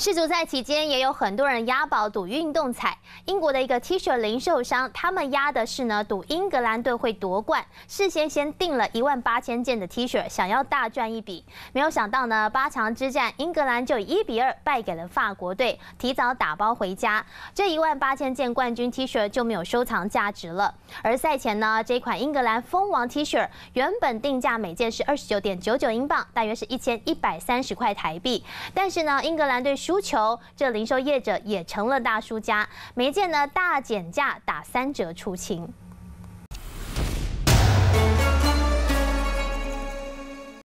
世足赛期间也有很多人押宝赌运动彩。英国的一个 T 恤零售商，他们押的是呢赌英格兰队会夺冠，事先先订了一万八千件的 T 恤，想要大赚一笔。没有想到呢八强之战，英格兰就以一比二败给了法国队，提早打包回家，这一万八千件冠军 T 恤就没有收藏价值了。而赛前呢这款英格兰蜂王 T 恤，原本定价每件是二十九点九九英镑，大约是一千一百三十块台币。但是呢英格兰队输。足球，这零售业者也成了大输家，每件呢大减价打三折出清。